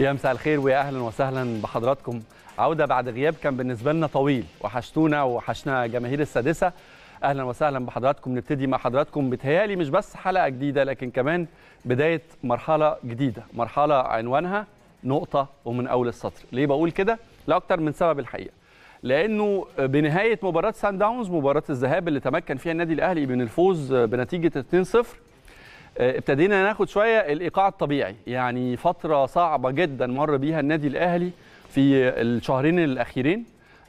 يا مساء الخير ويا اهلا وسهلا بحضراتكم عوده بعد غياب كان بالنسبه لنا طويل وحشتونا وحشنا جماهير السادسه اهلا وسهلا بحضراتكم نبتدي مع حضراتكم بتهيالي مش بس حلقه جديده لكن كمان بدايه مرحله جديده مرحله عنوانها نقطه ومن اول السطر ليه بقول كده لاكثر من سبب الحقيقه لانه بنهايه مباراه سان داونز مباراه الذهاب اللي تمكن فيها النادي الاهلي من الفوز بنتيجه 2-0 آه، ابتدينا ناخد شويه الايقاع الطبيعي يعني فتره صعبه جدا مر بيها النادي الاهلي في الشهرين الاخيرين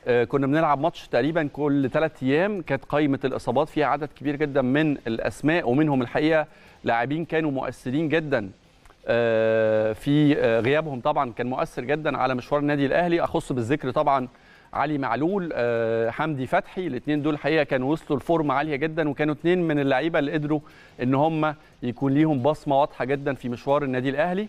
آه، كنا بنلعب ماتش تقريبا كل ثلاث ايام كانت قائمه الاصابات فيها عدد كبير جدا من الاسماء ومنهم الحقيقه لاعبين كانوا مؤثرين جدا آه، في غيابهم طبعا كان مؤثر جدا على مشوار النادي الاهلي اخص بالذكر طبعا علي معلول آه، حمدي فتحي الاثنين دول حقيقه كانوا وصلوا لفورم عاليه جدا وكانوا اثنين من اللعيبه اللي قدروا ان هم يكون ليهم بصمه واضحه جدا في مشوار النادي الاهلي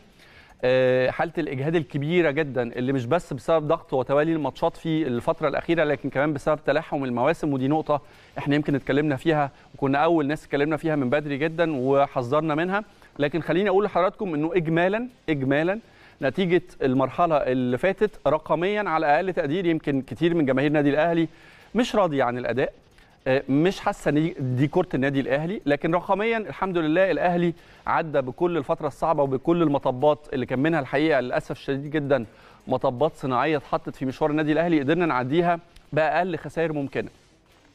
آه، حاله الاجهاد الكبيره جدا اللي مش بس بسبب ضغط وتوالي الماتشات في الفتره الاخيره لكن كمان بسبب تلاحم المواسم ودي نقطه احنا يمكن اتكلمنا فيها وكنا اول ناس اتكلمنا فيها من بدري جدا وحذرنا منها لكن خليني اقول لحضراتكم انه اجمالا اجمالا نتيجه المرحله اللي فاتت رقميا على اقل تقدير يمكن كتير من جماهير النادي الاهلي مش راضي عن الاداء آه، مش حاسه ان دي كره النادي الاهلي لكن رقميا الحمد لله الاهلي عدى بكل الفتره الصعبه وبكل المطبات اللي كان منها الحقيقه للاسف الشديد جدا مطبات صناعيه اتحطت في مشوار النادي الاهلي قدرنا نعديها باقل خسائر ممكنه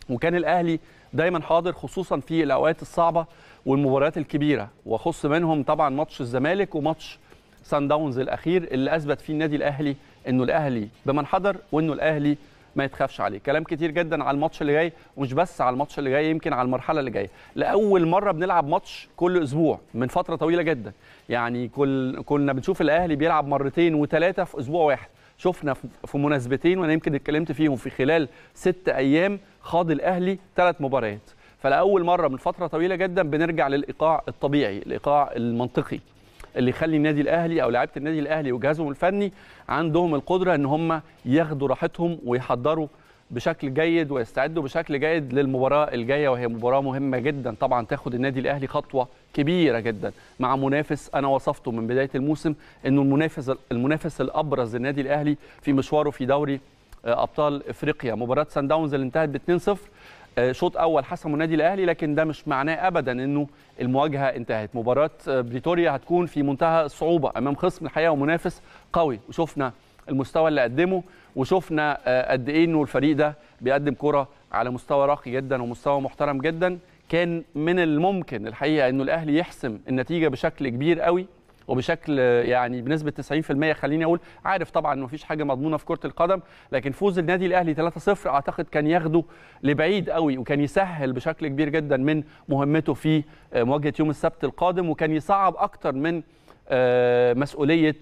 وكان الاهلي دايما حاضر خصوصا في الاوقات الصعبه والمباريات الكبيره وخص منهم طبعا ماتش الزمالك وماتش سان داونز الاخير اللي اثبت فيه النادي الاهلي انه الاهلي بمن حضر وانه الاهلي ما يتخافش عليه كلام كتير جدا على الماتش اللي جاي ومش بس على الماتش اللي جاي يمكن على المرحله اللي جايه لاول مره بنلعب ماتش كل اسبوع من فتره طويله جدا يعني كل كنا بنشوف الاهلي بيلعب مرتين وثلاثه في اسبوع واحد شفنا في مناسبتين وانا يمكن اتكلمت فيهم في خلال ست ايام خاض الاهلي ثلاث مباريات فلاول مره من فتره طويله جدا بنرجع للايقاع الطبيعي الايقاع المنطقي اللي يخلي النادي الاهلي او لعيبه النادي الاهلي وجهازهم الفني عندهم القدره ان هم ياخدوا راحتهم ويحضروا بشكل جيد ويستعدوا بشكل جيد للمباراه الجايه وهي مباراه مهمه جدا طبعا تاخد النادي الاهلي خطوه كبيره جدا مع منافس انا وصفته من بدايه الموسم انه المنافس المنافس الابرز للنادي الاهلي في مشواره في دوري آه، ابطال افريقيا مباراه سان داونز اللي انتهت ب 2-0 آه، شوط اول حسمه النادي الاهلي لكن ده مش معناه ابدا انه المواجهه انتهت مباراه بريتوريا آه، هتكون في منتهى الصعوبه امام خصم الحقيقه ومنافس قوي وشفنا المستوى اللي قدمه وشفنا آه، قد ايه انه الفريق ده بيقدم كره على مستوى راقي جدا ومستوى محترم جدا كان من الممكن الحقيقه انه الاهلي يحسم النتيجه بشكل كبير قوي وبشكل يعني بنسبه 90% خليني اقول عارف طبعا ما فيش حاجه مضمونه في كره القدم لكن فوز النادي الاهلي 3-0 اعتقد كان ياخده لبعيد قوي وكان يسهل بشكل كبير جدا من مهمته في آه، مواجهه يوم السبت القادم وكان يصعب اكتر من آه، مسؤوليه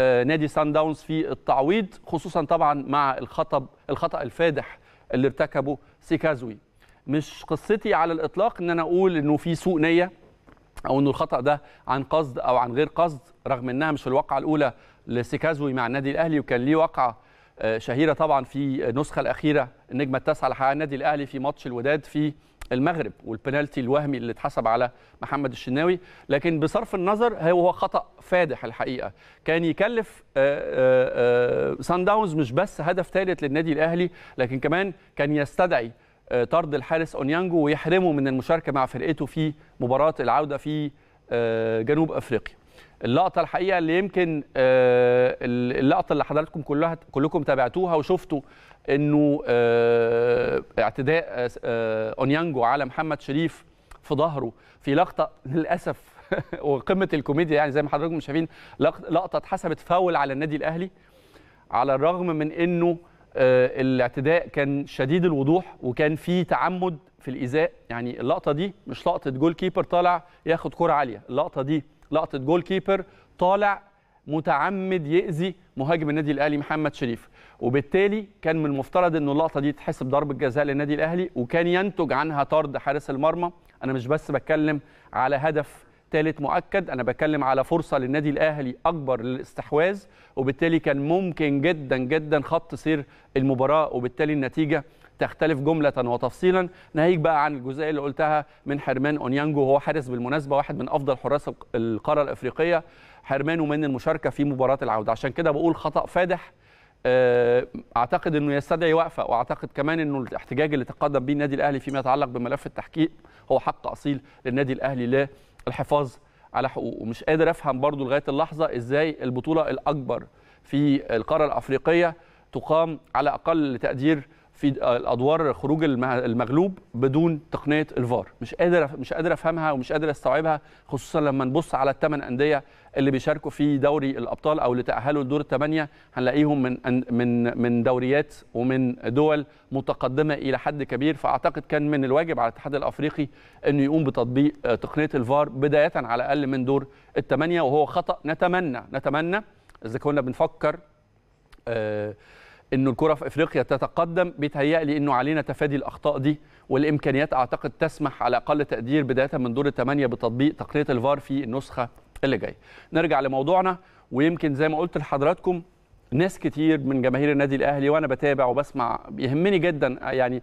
آه، نادي سان داونز في التعويض خصوصا طبعا مع الخطب الخطا الفادح اللي ارتكبه سيكازوي مش قصتي على الاطلاق ان انا اقول انه في سوء نيه او انه الخطا ده عن قصد او عن غير قصد رغم انها مش في الواقعه الاولى لسيكازوي مع النادي الاهلي وكان ليه واقعه آه، شهيره طبعا في النسخه الاخيره النجمه التاسعه لحقها النادي الاهلي في ماتش الوداد في المغرب والبنالتي الوهمي اللي اتحسب على محمد الشناوي لكن بصرف النظر هو خطا فادح الحقيقه كان يكلف آه، آه، سان داونز مش بس هدف ثالث للنادي الاهلي لكن كمان كان يستدعي آه، طرد الحارس اونيانجو ويحرمه من المشاركه مع فرقته في مباراه العوده في آه، جنوب افريقيا اللقطه الحقيقه اللي يمكن آه، اللقطه اللي حضراتكم كلها كلكم تابعتوها وشفتوا انه اعتداء اونيانجو على محمد شريف في ظهره في لقطه للاسف وقمه الكوميديا يعني زي ما حضراتكم شايفين لقطه اتحسبت فاول على النادي الاهلي على الرغم من انه آه، الاعتداء كان شديد الوضوح وكان في تعمد في الايذاء يعني اللقطه دي مش لقطه جول كيبر طالع ياخد كره عاليه اللقطه دي لقطه جول كيبر طالع متعمد يأذي مهاجم النادي الاهلي محمد شريف وبالتالي كان من المفترض ان اللقطه دي تحسب ضربه جزاء للنادي الاهلي وكان ينتج عنها طرد حارس المرمى انا مش بس بتكلم على هدف ثالث مؤكد انا بتكلم على فرصه للنادي الاهلي اكبر للاستحواذ وبالتالي كان ممكن جدا جدا خط سير المباراه وبالتالي النتيجه تختلف جملة وتفصيلا ناهيك بقى عن الجزئية اللي قلتها من حرمان أونيانجو هو حارس بالمناسبة واحد من أفضل حراس القارة الأفريقية حرمانه من المشاركة في مباراة العودة عشان كده بقول خطأ فادح آه، اعتقد انه يستدعي وقفه واعتقد كمان انه الاحتجاج اللي تقدم به النادي الاهلي فيما يتعلق بملف التحقيق هو حق اصيل للنادي الاهلي لا الحفاظ على حقوقه مش قادر افهم برضو لغايه اللحظه ازاي البطوله الاكبر في القاره الافريقيه تقام على اقل تقدير في الادوار خروج المغلوب بدون تقنيه الفار مش قادر مش قادر افهمها ومش قادر استوعبها خصوصا لما نبص على الثمان انديه اللي بيشاركوا في دوري الابطال او اللي تاهلوا لدور الثمانيه هنلاقيهم من من من دوريات ومن دول متقدمه الى حد كبير فاعتقد كان من الواجب على الاتحاد الافريقي انه يقوم بتطبيق آه، تقنيه الفار بدايه على الاقل من دور الثمانيه وهو خطا نتمنى نتمنى اذا كنا بنفكر آه انه الكره في افريقيا تتقدم بيتهيألي انه علينا تفادي الاخطاء دي والامكانيات اعتقد تسمح على اقل تقدير بدايه من دور الثمانيه بتطبيق تقنيه الفار في النسخه اللي جايه. نرجع لموضوعنا ويمكن زي ما قلت لحضراتكم ناس كتير من جماهير النادي الاهلي وانا بتابع وبسمع يهمني جدا يعني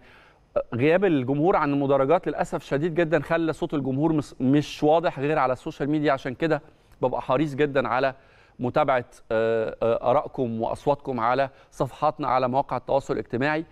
غياب الجمهور عن المدرجات للاسف شديد جدا خلى صوت الجمهور مش واضح غير على السوشيال ميديا عشان كده ببقى حريص جدا على متابعه آه، آه، ارائكم واصواتكم على صفحاتنا على مواقع التواصل الاجتماعي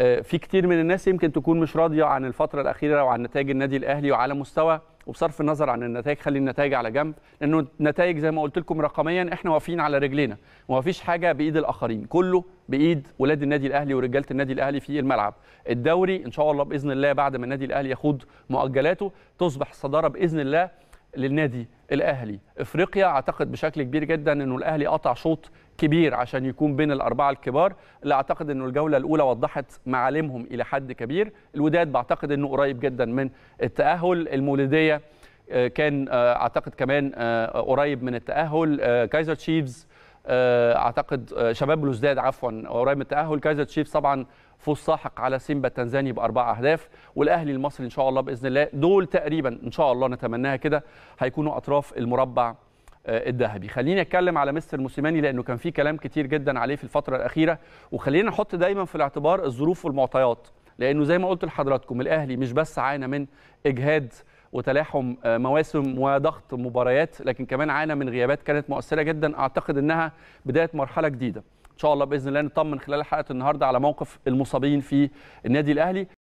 آه، في كتير من الناس يمكن تكون مش راضيه عن الفتره الاخيره وعن نتائج النادي الاهلي وعلى مستوى وبصرف النظر عن النتائج خلي النتائج على جنب لانه النتائج زي ما قلت لكم رقميا احنا واقفين على رجلينا ومفيش حاجه بايد الاخرين كله بايد ولاد النادي الاهلي ورجاله النادي الاهلي في الملعب الدوري ان شاء الله باذن الله بعد ما النادي الاهلي يخوض مؤجلاته تصبح الصداره باذن الله للنادي الاهلي افريقيا اعتقد بشكل كبير جدا انه الاهلي قطع شوط كبير عشان يكون بين الاربعه الكبار اللي اعتقد انه الجوله الاولى وضحت معالمهم الى حد كبير الوداد بعتقد انه قريب جدا من التاهل المولوديه آه، كان آه، اعتقد كمان آه، قريب من التاهل كايزر تشيفز آه، اعتقد آه، شباب بلوزداد عفوا قريب من التاهل كايزر تشيفز طبعا فوز ساحق على سيمبا التنزاني باربع اهداف والاهلي المصري ان شاء الله باذن الله دول تقريبا ان شاء الله نتمناها كده هيكونوا اطراف المربع آه، الذهبي خليني اتكلم على مستر موسيماني لانه كان في كلام كتير جدا عليه في الفتره الاخيره وخلينا نحط دايما في الاعتبار الظروف والمعطيات لانه زي ما قلت لحضراتكم الاهلي مش بس عانى من اجهاد وتلاحم آه، مواسم وضغط مباريات لكن كمان عانى من غيابات كانت مؤثره جدا اعتقد انها بدايه مرحله جديده ان شاء الله باذن الله نطمن خلال حلقه النهارده على موقف المصابين في النادي الاهلي